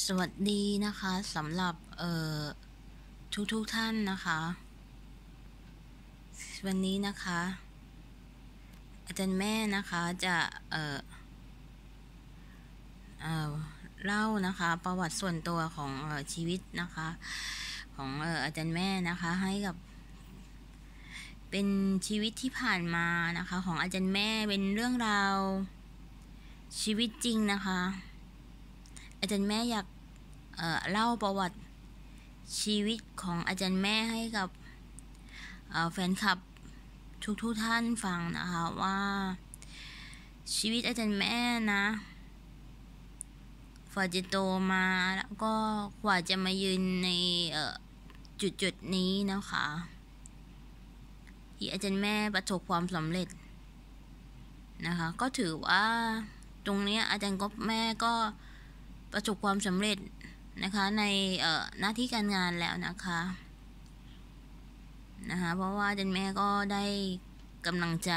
สวัสดีนะคะสำหรับเอ่อทุกทุกท่านนะคะวันนี้นะคะ อาจารย์แม่นะคะจะเอ่อเอ่อเล่านะคะ ประวัติส่วนตัวของออชีวิตนะคะ ของอออาจารย์แม่นะคะ ให้กับ เป็นชีวิตที่ผ่านมานะคะ ของอาจารย์แม่เป็นเรื่องราวชีวิตจริงนะคะอาจารย์แม่อยากเเล่าประวัติชีวิตของอาจารย์แม่ให้กับแฟนคลับทุกทุกท่านฟังนะคะว่า ชีวิตอาจารย์แม่นะฝ่าจะโตมาแล้วก็กว่าจะมายืนในจุดจุดนี้นะคะที่อาจารย์แม่ประสบความสำเร็จ นะคะ ก็ถือว่าตรงนี้อาจารย์ก็แม่ก็ประสบความสำเร็จนะคะในหน้าที่การงานแล้วนะคะนะคะเพราะว่าเดนแม่ก็ได้กำลังใจ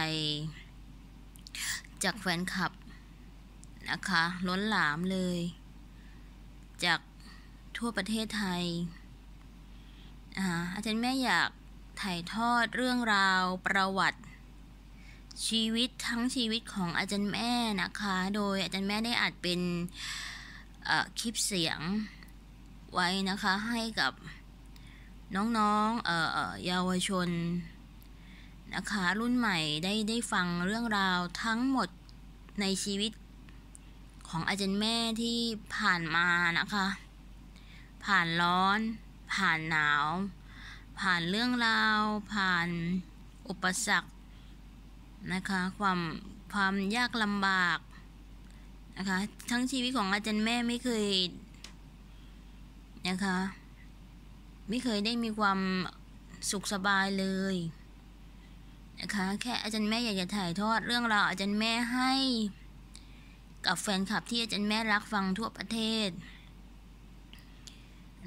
จากแฟนคลับนะคะ ล้นหลามเลย จากทั่วประเทศไทยนะคะอาจารย์แม่อยากถ่ายทอดเรื่องราวประวัติชีวิตทั้งชีวิตของอาจารย์แม่นะคะ โดยอาจารย์แม่ได้อาจเป็นคลิปเสียงไว้นะคะ ให้กับน้องๆเยาวชนนะคะรุ่นใหม่ได้ได้ฟังเรื่องราวทั้งหมดในชีวิตของอาจารย์แม่ที่ผ่านมานะคะ ผ่านร้อน ผ่านหนาว ผ่านเรื่องราว ผ่านอุปสรรคนะคะความความยากลำบากนะคะ ทั้งชีวิตของอาจารย์แม่ไม่เคยนะคะ ไม่เคยได้มีความสุขสบายเลยนะคะ แค่อาจารย์แม่อยากจะถ่ายทอดเรื่องราวอาจารย์แม่ให้กับแฟนคลับที่อาจารย์แม่รักฟังทั่วประเทศ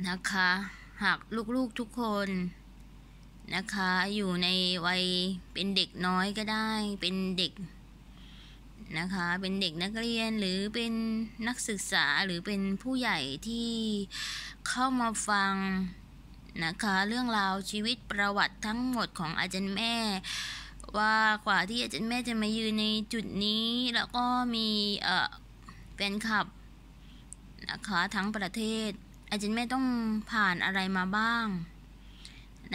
นะคะ หากลูกๆทุกคนนะคะ อยู่ในวัยเป็นเด็กน้อยก็ได้ เป็นเด็กนะคะเป็นเด็กนักเรียนหรือเป็นนักศึกษาหรือเป็นผู้ใหญ่ที่เข้ามาฟังนะคะเรื่องราวชีวิตประวัติทั้งหมดของอาจารย์แม่ ว่ากว่าที่อาจารย์แม่จะมายืนในจุดนี้ แล้วก็มีเอ่อแฟนคลับนะคะทั้งประเทศอาจารย์แม่ต้องผ่านอะไรมาบ้าง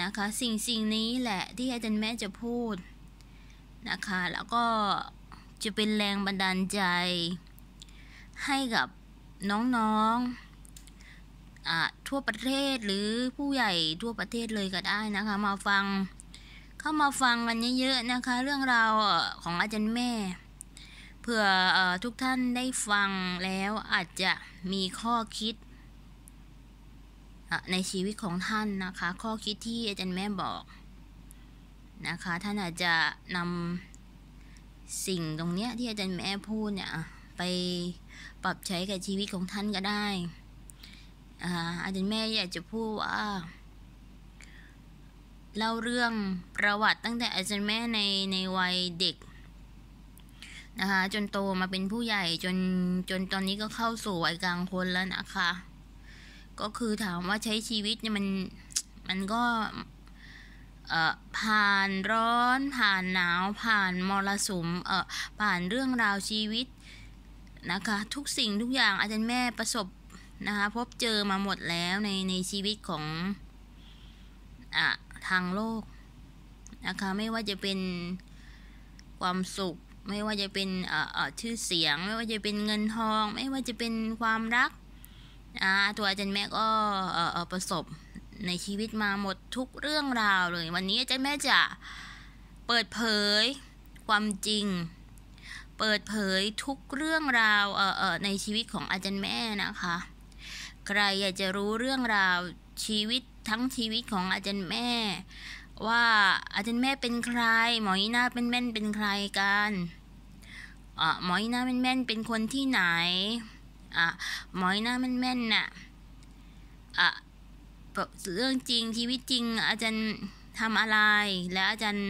นะคะ สิ่งสิ่งนี้แหละที่อาจารย์แม่จะพูด นะคะ แล้วก็จะเป็นแรงบันดาลใจ ให้กับน้องๆทั่วประเทศหรือผู้ใหญ่ทั่วประเทศเลยก็ได้นะคะมาฟังเข้ามาฟังกันเยอะๆนะคะเรื่องราวของอาจารย์แม่เผื่ออทุกท่านได้ฟังแล้วอาจจะมีข้อคิดในชีวิตของท่านนะคะข้อคิดที่อาจารย์แม่บอกนะคะท่านอาจจะนำสิ่งตรงเนี้ยที่อาจารย์แม่พูดเนี่ย ไปปรับใช้กับชีวิตของท่านก็ได้อาจารย์แม่อยากจะพูดว่าเล่าเรื่องประวัติตั้งแต่อาจารย์แม่ในในวัยเด็กนะคะจนโตมาเป็นผู้ใหญ่จนจนตอนนี้ก็เข้าสู่วัยกลางคนแล้วนะคะก็คือถามว่าใช้ชีวิตเนี่ยมันมันก็ผ่านร้อน ผ่านหนาวผ่านมรสุมเออผ่านเรื่องราวชีวิตนะคะทุกสิ่งทุกอย่างอาจารย์แม่ประสบนะคะพบเจอมาหมดแล้วในในชีวิตของอะทางโลกนะคะไม่ว่าจะเป็นความสุข ไม่ว่าจะเป็นเอ่อชื่อเสียง ไม่ว่าจะเป็นเงินทอง ไม่ว่าจะเป็นความรักอ่าตัวอาจารย์แม่ก็เออประสบในชีวิตมาหมดทุกเรื่องราวเลยวันนี้อาจารย์แม่จะเปิดเผยความจริง เปิดเผยทุกเรื่องราวเออเออในชีวิตของอาจารย์แม่นะคะ ใครอยากจะรู้เรื่องราวชีวิตทั้งชีวิตของอาจารย์แม่ ว่าอาจารย์แม่เป็นใคร หมอยหน้าเป็นแม่นเป็นใครกันหมอยหน้าเป็นแม่นเป็นคนที่ไหนหมอยหน้าเป็นแม่นน่ะเรื่องจริงชีวิตจริงอาจารย์ทำอะไร และอาจารย์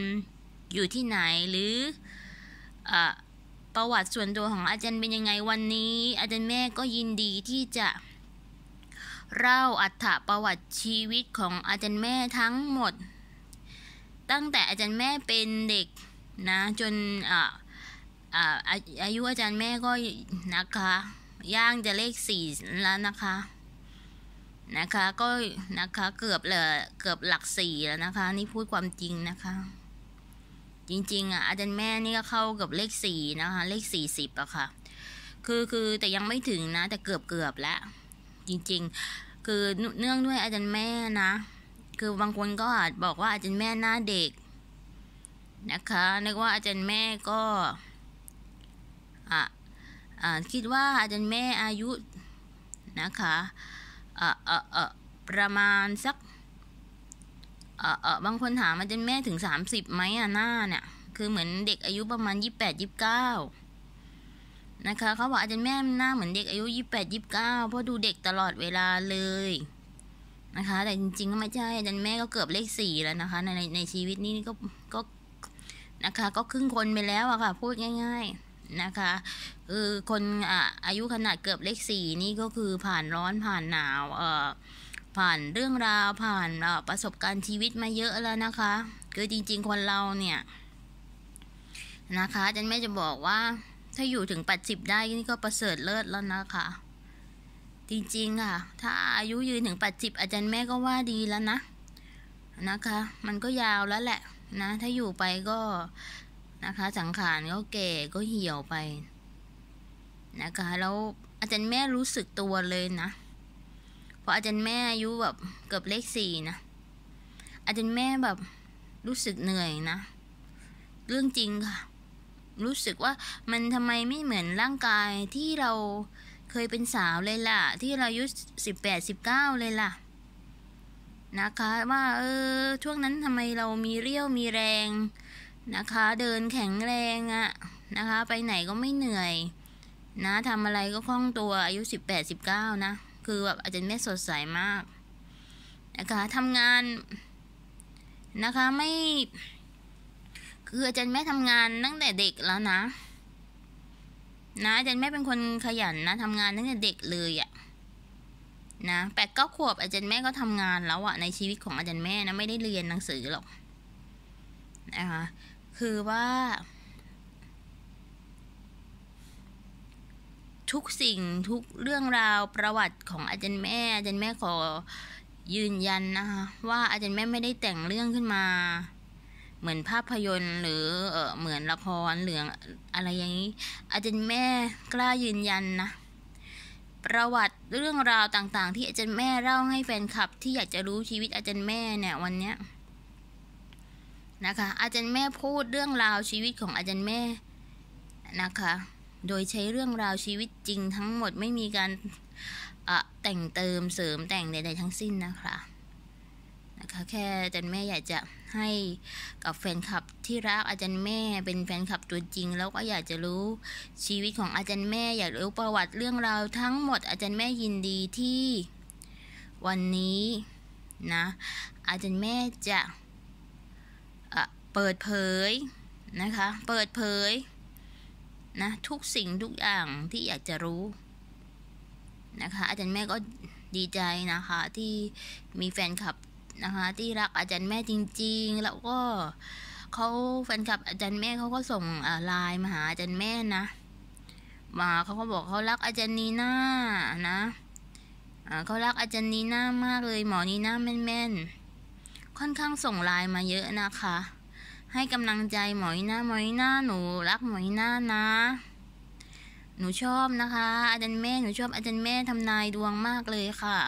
อยู่ที่ไหนหรืออประวัติส่วนตัวของอาจารย์เป็นยังไงวันนี้ อาจารย์แม่ก็ยินดีที่จะเล่าอัฐประวัติชีวิตของอาจารย์แม่ทั้งหมด ตั้งแต่อาจารย์แม่เป็นเด็กนะ จนอ่าอายุอาจารย์แม่ก็นะคะ ย่างจะเลขสี่แล้วนะคะนะคะก็นะคะเกือบเลยเกือบหลักสี่แล้วนะคะ นี่พูดความจริงนะคะ จริง ๆอ่ะอาจารย์แม่นี่ก็เข้ากับเลขสี่นะคะเลขสี่สิบอะค่ะ คือคือแต่ยังไม่ถึงนะ แต่เกือบเกือบแล้วจริง ๆ คือเนื่องด้วยอาจารย์แม่นะ คือบางคนก็อาจบอกว่าอาจารย์แม่หน้าเด็ก นะคะนึกว่าอาจารย์แม่ก็อ่ะอ่าคิดว่าอาจารย์แม่อายุนะคะเออเออเออประมาณสักเออเออบางคนถามมารจ์แม่ถึงสามสิบไหมอ่ะหน้าเนี่ย คือเหมือนเด็กอายุประมาณยี่แปดยี่บเก้านะคะเขาบอกอาจารย์แม่หน้าเหมือนเด็กอายุยี่แปดยี่บเก้าเพราะดูเด็กตลอดเวลาเลยนะคะ แต่จริง ๆก็ไม่ใช่ อาจารย์แม่ก็เกือบเลขสี่แล้วนะคะ ในในชีวิตนี้ก็ก็นะคะ ก็ครึ่งคนไปแล้วอะค่ะ พูด ง่าย ๆนะคะคือคนออายุขนาดเกือบเลขสี่นี่ก็คือผ่านร้อนผ่านหนาวผ่านเรื่องราวผ่านประสบการณ์ชีวิตมาเยอะแล้วนะคะ คือจริง ๆคนเราเนี่ย นะคะจันแม่จะบอกว่า ถ้าอยู่ถึงแปดสิบได้นี่ก็ประเสริฐเลิศแล้วนะคะ จริงๆค่ะถ้าอายุยืนถึงแปดสิบอาจารย์แม่ก็ว่าดีแล้วนะนะคะ มันก็ยาวแล้วแหละ นะ ถ้าอยู่ไปก็นะคะ สังขารก็แก่ก็เหี่ยวไป นะคะแล้วอาจารย์แม่รู้สึกตัวเลยนะพออาจารย์แม่อายุแบบเกือบเลขสี่นะ อาจารย์แม่แบบ รู้สึกเหนื่อยนะ เรื่องจริงค่ะ รู้สึกว่ามันทำไมไม่เหมือนร่างกายที่เราเคยเป็นสาวเลยล่ะที่เราอายุสิบแปดสิบเก้าเลยล่ะ นะคะว่าเออช่วงนั้นทำไมเรามีเรี่ยวมีแรงนะคะ เดินแข็งแรงอะ่ะ นะคะ ไปไหนก็ไม่เหนื่อย นะทำอะไรก็คล่องตัวอายุ18 19นะคือแบบอาจารย์แม่สดใสมากนะคะทำงานนะคะไม่ คืออาจารย์แม่ทำงานตั้งแต่เด็กแล้วนะ นะ อาจารย์แม่เป็นคนขยันนะทำงานตั้งแต่เด็กเลยอะ่ะนะแปดเก้าขวบอาจารย์แม่ก็ทำงานแล้วอะในชีวิตของอาจารย์แม่นะไม่ได้เรียนหนังสือหรอก นะคะคือว่า ทุกสิ่งทุกเรื่องราวประวัติของอาจารย์แม่ อาจารย์แม่ขอยืนยันนะคะว่าอาจารย์แม่ไม่ได้แต่งเรื่องขึ้นมา เหมือนภาพยนตร์ หรือเออเหมือนละครหรืออะไรอย่างนี้ อาจารย์แม่กล้ายืนยันนะประวัติเรื่องราวต่างๆที่อาจารย์แม่เล่าให้แฟนคลับที่อยากจะรู้ชีวิตอาจารย์แม่เนี่ยวันเนี้ยนะคะอาจารย์แม่พูดเรื่องราวชีวิตของอาจารย์แม่นะคะ โดยใช้เรื่องราวชีวิตจริง ทั้งหมดไม่มีการแต่งเติมเสริมแต่งใดๆทั้งสิ้นนะคะ นะคะแค่อาจารย์แม่อยากจะให้กับแฟนคลับที่รักอาจารย์แม่เป็นแฟนคลับตัวจริงแล้วก็อยากจะรู้ชีวิตของอาจารย์แม่อยากรู้ประวัติเรื่องราวทั้งหมดอาจารย์แม่ยินดีที่วันนี้นะอาจารย์แม่จะเปิดเผยนะคะ เปิดเผยนะ ทุกสิ่งทุกอย่างที่อยากจะรู้นะคะ อาจารย์แม่ก็ดีใจนะคะ ที่มีแฟนคลับนะคะ ที่รักอาจารย์แม่จริง ๆ แล้วก็เขาแฟนคลับอาจารย์แม่เขาก็ส่งไลน์มาหาอาจารย์แม่นะ มาเขาก็บอกเขารักอาจารย์นีน่านะเขารักอาจารย์นีน่ามากเลย หมอนีน่าแม่นๆค่อนข้างส่งไลน์มาเยอะนะคะให้กำลังใจหมอยหน้าหมอยหน้าหนูรักหมอยหน้านะ หนูชอบนะคะ อาจารย์แม่หนูชอบอาจารย์แม่ทำนายดวงมากเลยค่ะ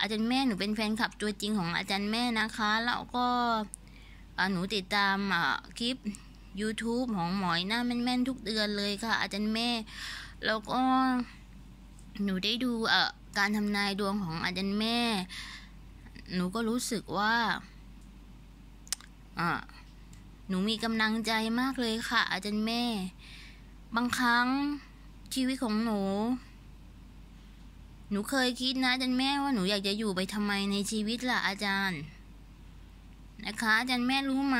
อาจารย์แม่หนูเป็นแฟนคลับตัวจริงของอาจารย์แม่นะคะแล้วก็หนูติดตามคลิป YouTube ของหมอยหน้าแม่นๆทุกเดือนเลยค่ะ อาจารย์แม่แล้วก็ หนูได้ดูการทำนายดวงของอาจารย์แม่ หนูก็รู้สึกว่าหนูมีกำลังใจมากเลยค่ะอาจารย์แม่ บางครั้งชีวิตของหนู หนูเคยคิดนะอาจารย์แม่ว่าหนูอยากจะอยู่ไปทำไมในชีวิตล่ะอาจารย์ นะคะอาจารย์แม่รู้ไหม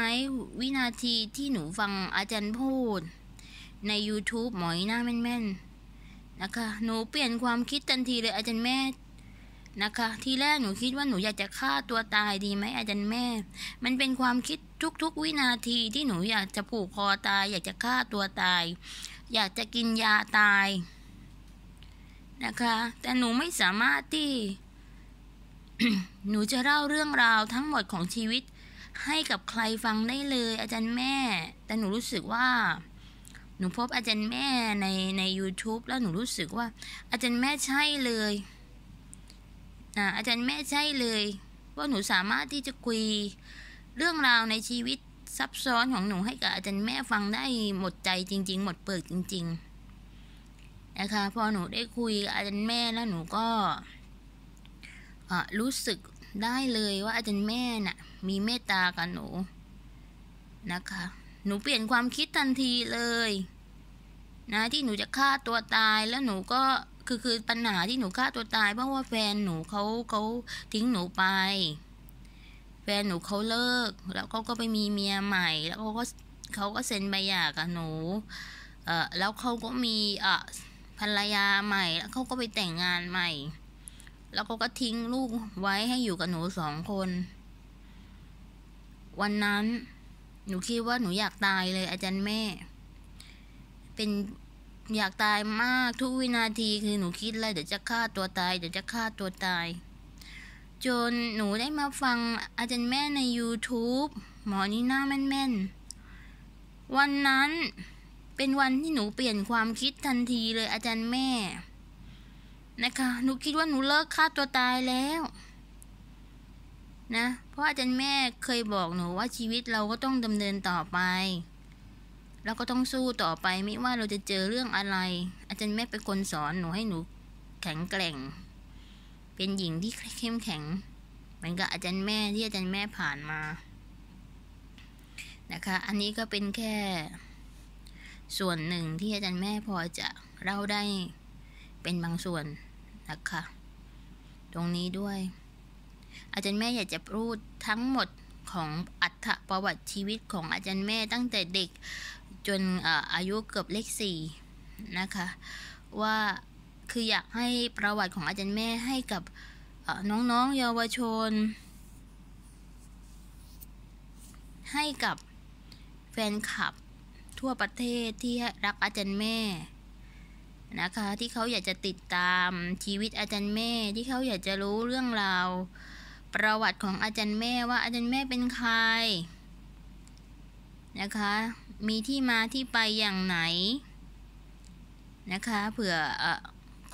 วินาทีที่หนูฟังอาจารย์พูดใน YouTube หมอยหน้าแม่นๆนะคะหนูเปลี่ยนความคิดทันทีเลยอาจารย์แม่ นะคะทีแรกหนูคิดว่าหนู อยากจะฆ่าตัวตายดีไหม อาจารย์แม่ มันเป็นความคิดทุกๆ วินาที ที่หนูอยากจะผูกคอตาย อยากจะฆ่าตัวตาย อยากจะกินยาตาย นะคะ แต่หนูไม่สามารถที่หนูจะเล่าเรื่องราวทั้งหมดของชีวิต ให้กับใครฟังได้เลย อาจารย์แม่ แต่หนูรู้สึกว่า หนูพบอาจารย์แม่ในใน u t u b e แล้วหนูรู้สึกว่า อาจารย์แม่ใช่เลยอาจารย์แม่ใช่เลยว่าหนูสามารถที่จะคุยเรื่องราวในชีวิตซับซ้อนของหนูให้กับอาจารย์แม่ฟังได้หมดใจจริง ๆ หมดเปิดจริงๆนะคะพอหนูได้คุยกับอาจารย์แม่แล้วหนูก็รู้สึกได้เลยว่าอาจารย์แม่น่ะมีเมตตากับหนูนะคะหนูเปลี่ยนความคิดทันทีเลยนะที่หนูจะฆ่าตัวตายแล้วหนูก็คือคือปัญหาที่หนูฆ่าตัวตายเพราะว่าแฟนหนูเขาเขาทิ้งหนูไปแฟนหนูเขาเลิกแล้วเขาก็ไปมีเมียใหม่แล้วเขาก็เขาก็เซ็นใบหย่ากับหนูเออแล้วเขาก็มีเออภรรยาใหม่ แล้วเขาก็ไปแต่งงานใหม่ แล้วเขาก็ทิ้งลูกไว้ให้อยู่กับหนูสองคน วันนั้นหนูคิดว่าหนูอยากตายเลยอาจารย์แม่ เป็นอยากตายมากทุกวินาทีคือหนูคิดเลยเดี๋ยวจะฆ่าตัวตาย เดี๋ยวจะฆ่าตัวตายจน หนูได้มาฟังอาจารย์แม่ใน YouTube หมอนี่น่าแม่นๆวันนั้นเป็นวันที่หนูเปลี่ยนความคิดทันทีเลยอาจารย์แม่นะคะหนูคิดว่าหนูเลิกฆ่าตัวตายแล้ว นะ เพราะอาจารย์แม่เคยบอกหนูว่าชีวิตเราก็ต้องดำเนินต่อไปเราก็ต้องสู้ต่อไปไม่ว่าเราจะเจอเรื่องอะไร อาจารย์แม่เป็นคนสอนหนูให้หนูแข็งแกร่งเป็นหญิงที่เข้มแข็งเหมือนกับอาจารย์แม่ที่อาจารย์แม่ผ่านมานะคะ อันนี้ก็เป็นแค่ส่วนหนึ่งที่อาจารย์แม่พอจะเล่าได้เป็นบางส่วนนะคะตรงนี้ด้วย อาจารย์แม่อยากจะพูดทั้งหมดของอัตประวัติชีวิตของอาจารย์แม่ตั้งแต่เด็กจนอายุเกือบเลขสี่นะคะว่าคืออยากให้ประวัติของอาจารย์แม่ให้กับน้องๆเยาวชน ให้กับแฟนคลับทั่วประเทศที่รักอาจารย์แม่ นะคะที่เขาอยากจะติดตามชีวิตอาจารย์แม่ที่เขาอยากจะรู้เรื่องราวประวัติของอาจารย์แม่ว่าอาจารย์แม่เป็นใครนะคะมีที่มาที่ไปอย่างไหน นะคะเผื่อ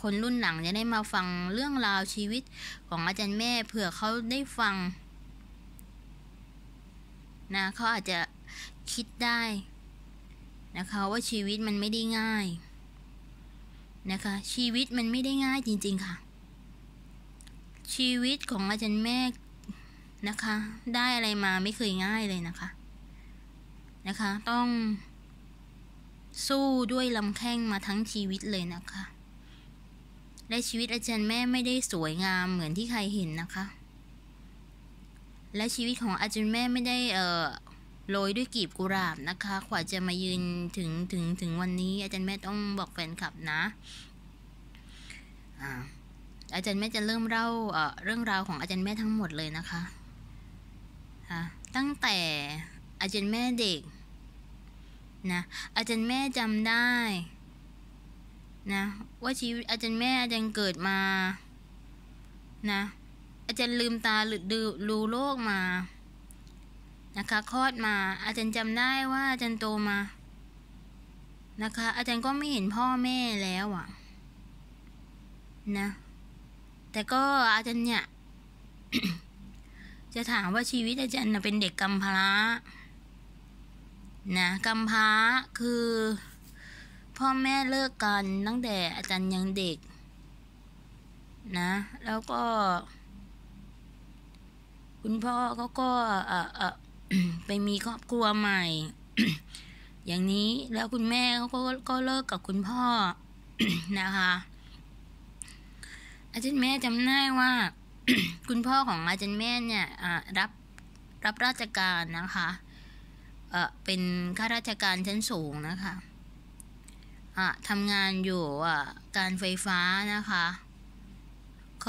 คนรุ่นหลังจะได้มาฟังเรื่องราวชีวิตของอาจารย์แม่เผื่อเขาได้ฟังนะเขาอาจจะคิดได้นะคะว่าชีวิตมันไม่ได้ง่ายนะคะ ชีวิตมันไม่ได้ง่ายจริง ๆค่ะ ชีวิตของอาจารย์แม่นะคะ ได้อะไรมาไม่เคยง่ายเลยนะคะนะคะ ต้องสู้ด้วยลำแข้งมาทั้งชีวิตเลยนะคะและชีวิตอาจารย์แม่ไม่ได้สวยงามเหมือนที่ใครเห็นนะคะ และชีวิตของอาจารย์แม่ไม่ได้เอ่อโรยด้วยกีบกุหลาบนะคะขวาจะมายืนถึงถึงถึงวันนี้อาจารย์แม่ต้องบอกแฟนคลับนะอ่าอาจารย์แม่จะเริ่มเล่าเรื่องราวของอาจารย์แม่ทั้งหมดเลยนะคะอ่ะตั้งแต่อาจารย์แม่เด็กนะ อาจารย์แม่จำได้นะว่าชีวิตอาจารย์แม่อาจารย์เกิดมา นะ อาจารย์ลืมตาหรือดูรู้โลกมา นะคะ คลอดมา อาจารย์จำได้ว่าอาจารย์โตมา นะคะ อาจารย์ก็ไม่เห็นพ่อแม่แล้วอะ่ะนะ แต่ก็อาจารย์เนี่ย จะถามว่าชีวิตอาจารย์เป็นเด็กกำพร้า นะกำพร้าคือพ่อแม่เลิกกันตั้งแต่ อาจารย์ยังเด็ก นะ แล้วก็ คุณพ่อเขาก็เออเออไปมีครอบครัวใหม่ อย่างนี้แล้วคุณแม่เขาก็ก็เลิกกับคุณพ่อนะคะ อาจารย์แม่จำได้ว่า คุณพ่อของอาจารย์แม่ เนี่ยรับรับราชการนะคะ เออเป็นข้าราชการชั้นสูงนะคะอ่ะทำงานอยู่อ่ะการไฟฟ้านะคะ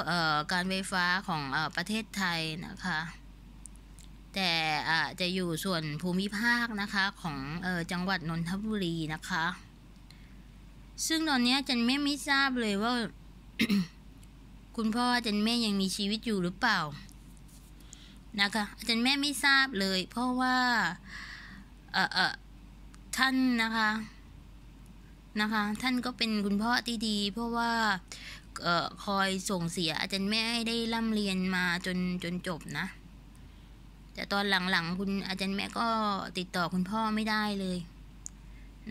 เอ่อการไฟฟ้าของเอ่อประเทศไทยนะคะ แต่อ่ะจะอยู่ส่วนภูมิภาคนะคะของเอ่อจังหวัดนนทบุรีนะคะ ซึ่งตอนนี้จันแม่ไม่ทราบเลยว่า คุณพ่อจันแม่ยังมีชีวิตอยู่หรือเปล่า นะคะอาจารย์แม่ไม่ทราบเลย เพราะว่าเออเออท่านนะคะนะคะท่านก็เป็นคุณพ่อที่ดีเพราะว่าออคอยส่งเสียอาจารย์แม่ให้ได้ร่ำเรียนมาจนจนจบนะ แต่ตอนหลังๆคุณอาจารย์แม่ก็ติดต่อคุณพ่อไม่ได้เลย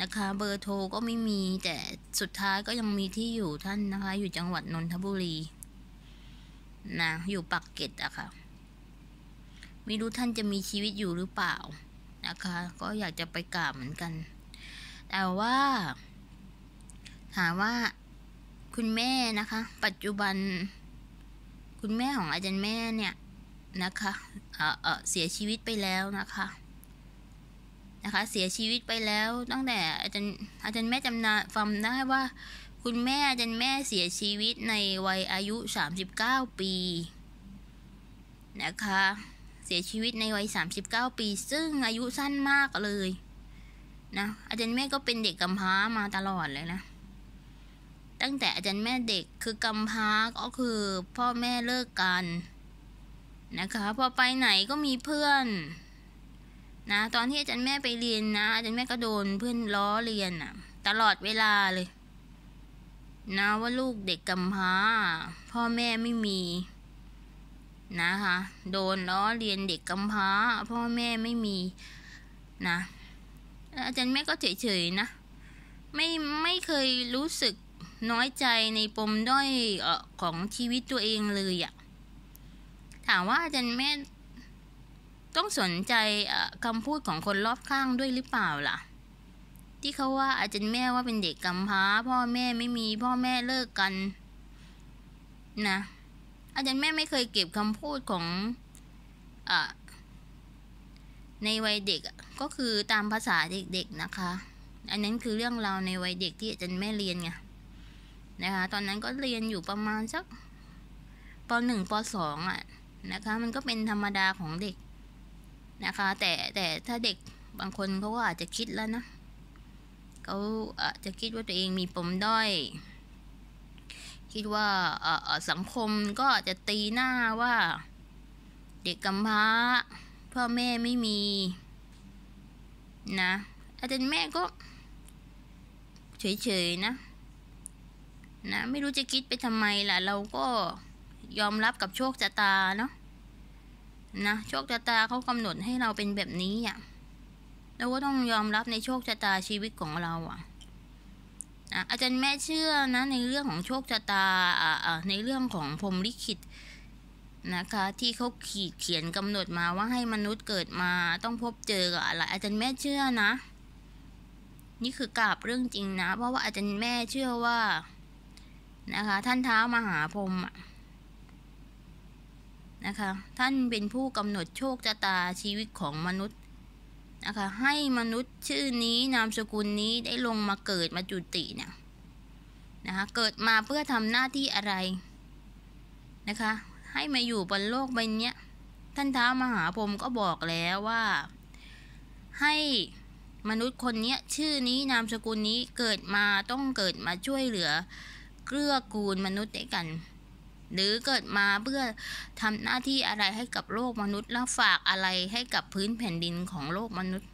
นะคะ เบอร์โทรก็ไม่มีแต่สุดท้ายก็ยังมีที่อยู่ท่านนะคะ อยู่จังหวัดนนทบุรีนะอยู่ปักเกร็ดอะคะ่ะไม่รู้ท่านจะมีชีวิตอยู่หรือเปล่านะคะ ก็อยากจะไปกราบเหมือนกัน แต่ว่าถามว่าคุณแม่นะคะปัจจุบัน คุณแม่ของอาจารย์แม่เนี่ยนะคะ เออเออเสียชีวิตไปแล้วนะคะนะคะ เสียชีวิตไปแล้ว ตั้งแต่อาจารย์อาจารย์แม่จำนาฟังได้ว่า คุณแม่อาจารย์แม่เสียชีวิตในวัยอายุ39ปี นะคะ เสียชีวิตในวัย39ปี ซึ่งอายุสั้นมากเลย นะอาจารย์แม่ก็เป็นเด็กกำพร้ามาตลอดเลยนะตั้งแต่อาจารย์แม่เด็กคือ กำพาก็คือพ่อแม่เลิกกันนะคะพอไปไหนก็มีเพื่อนนะตอนที่อาจารย์แม่ไปเรียนนะอาจารย์แม่ก็โดนเพื่อนล้อเรียนอะตลอดเวลาเลยนะว่าลูกเด็กกำพาพ่อแม่ไม่มีนะคะโดนล้อเรียนเด็กกำพาพ่อแม่ไม่มีนะอาจารย์แม่ก็เฉยๆนะไม่ไม่เคยรู้สึกน้อยใจในปมด้อยอของชีวิตตัวเองเลยอะถามว่าอาจารย์เมธต้องสนใจคำพูดของคนรอบข้างด้วยหรือเปล่าล่ะ ที่เขาว่าอาจารย์แม่ว่าเป็นเด็กกำพร้า พ่อแม่ไม่มีพ่อแม่เลิกกันนะ อาจารย์แม่ไม่เคยเก็บคำพูดของอในวัยเด็กก็คือตามภาษาเด็ก ๆนะคะ อันนั้นคือเรื่องราวในวัยเด็กที่อาจารย์แม่เรียนไงนะคะตอนนั้นก็เรียนอยู่ประมาณสักป .1 ป .2 อ่ะนะคะ มันก็เป็นธรรมดาของเด็ก นะคะ แต่แต่ถ้าเด็กบางคนเขาก็อาจจะคิดแล้วนะเขาอาจจะคิดว่าตัวเองมีปมด้อยคิดว่าสังคมก็อาจจะตีหน้าว่า เด็กกำพร้าพ่อแม่ไม่มีนะอาจารย์แม่ก็ เฉยๆนะนะไม่รู้จะคิดไปทำไมล่ะ เราก็ยอมรับกับโชคชะตาเนาะนะโชคชะตาเขากำหนดให้เราเป็นแบบนี้อ่ะเราก็ต้องยอมรับในโชคชะตาชีวิตของเรา อ่ะนะอาจารย์แม่เชื่อนะ ในเรื่องของโชคชะตาอ่าในเรื่องของพรมลิขิต นะคะ ที่เขาขีดเขียนกำหนดมาว่าให้มนุษย์เกิดมาต้องพบเจอกับอะไรอาจารย์แม่เชื่อนะ นี่คือกราบเรื่องจริงนะ เพราะว่าอาจารย์แม่เชื่อว่านะคะท่านเท้ามหาพรมนะคะท่านเป็นผู้กำหนดโชคชะตาชีวิตของมนุษย์นะคะให้มนุษย์ชื่อนี้นามสกุลนี้ได้ลงมาเกิดมาจุติเนี่ยนะคะเกิดมาเพื่อทำหน้าที่อะไรนะคะให้มาอยู่บนโลกใบนี้ท่านเท้ามหาพรมก็บอกแล้วว่า ให้มนุษย์คนนี้ชื่อนี้นามสกุลนี้เกิดมาต้องเกิดมาช่วยเหลือเกื้อกูลมนุษย์ด้วยกันหรือเกิดมาเพื่อทำหน้าที่อะไรให้กับโลกมนุษย์ แล้วฝากอะไรให้กับพื้นแผ่นดินของโลกมนุษย์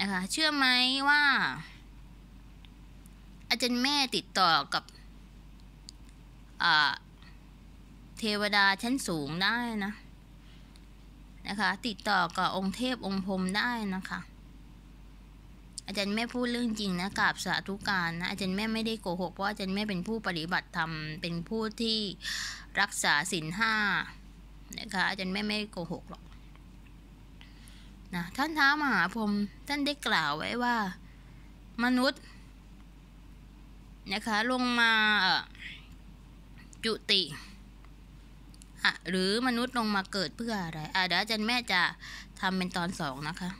นะคะ เชื่อไหมว่า อาจารย์แม่ติดต่อกับ เทวดาชั้นสูงได้นะ นะคะ ติดต่อกับองค์เทพองค์พรมได้นะคะอาจารย์แม่พูดเรื่องจริงนะกราบสาธุการนะอาจารย์แม่ไม่ได้โกหกเพราะอาจารย์แม่เป็นผู้ปฏิบัติธรรม เป็นผู้ที่รักษาศีลห้านะคะ อาจารย์แม่ไม่ได้โกหกหรอกนะท่านท้ามหาพรมท่านได้กล่าวไว้ว่า มนุษย์นะคะลงมา จุติ หรือมนุษย์ลงมาเกิดเพื่ออะไรอ่ะเดี๋ยวอาจารย์แม่จะทำเป็นตอนสองนะคะ